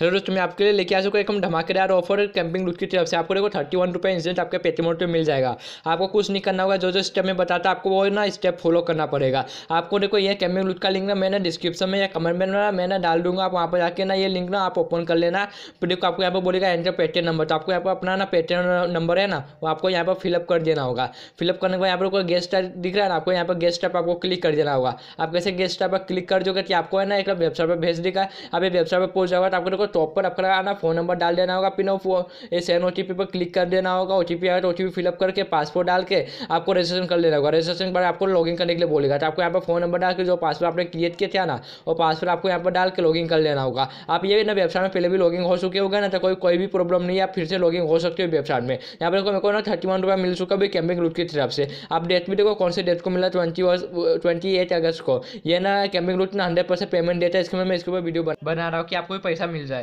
hello दोस्तों मैं आपके लिए लेके आ चुका एक धमाकेदार ऑफर कैंपिंग लूट की तरफ से आपको देखो थर्टी वन रुपये इंस्टेंट आपके पेटीएमोट पे मिल जाएगा आपको कुछ नहीं करना होगा जो जो स्टेप मैं बताता आपको वो ना स्टेप फॉलो करना पड़ेगा आपको देखो ये कैंपिंग लूट का लिंक ना मैंने डिस्क्रिप्शन में या कमेंट में ना मैंने डाल दूंगा आप वहाँ पर जाकर ना ये लिंक ना आप ओपन कर लेना फिर देखो आपको यहाँ पर बोलेगा एंटर पेटीएम नंबर तो आपको यहाँ पर अपना ना पेटीएम नंबर है ना वो आपको यहाँ पर फिलअप कर देना होगा फिलअप करने के बाद यहाँ पर कोई गेस्ट दिख रहा है ना आपको यहाँ पर गेस्ट ऐप आपको क्लिक कर देना होगा आप कैसे गेस्ट ऐप पर क्लिक कर दोगे कि आपको है ना एक वेबसाइट पर भेज देगा आप वेबसाइट पर पहुंच जाएगा तो आपको देखो होगा टॉप पर आपका आना फ़ोन नंबर डाल देना होगा पिन ऑफ सेन ओ पर क्लिक कर देना होगा ओ टी पी आया तो फिलअप करके पासपोर्ट डाल के आपको रजिस्ट्रेशन कर लेना होगा रजिस्ट्रेशन पर आपको लॉगिन करने के लिए बोलेगा तो आपको यहाँ पर फ़ोन नंबर डाल के जो पासवर्ड आपने क्रिएट किया था ना वो पासवर्ड आपको यहाँ पर डाल के लॉगिन कर लेना होगा आप ये ना वेबसाइट में पहले भी लॉगिन हो चुके होगा ना तो कोई कोई भी प्रॉब्लम नहीं आप फिर से लॉगिन हो सकते हो वेबसाइट में यहाँ पर मेरे को ना थर्टी वन मिल चुका भी कैंपिंग रूट की तरफ से आप डेट भी देखो कौन से डेट को मिला ट्वेंटी ट्वेंटी एट अगस्त को ये ना कैंपिंग रूट ना हंड्रेड पेमेंट देता है इसके मैं इसके ऊपर वीडियो बना रहा हूँ कि आपको पैसा मिल जाए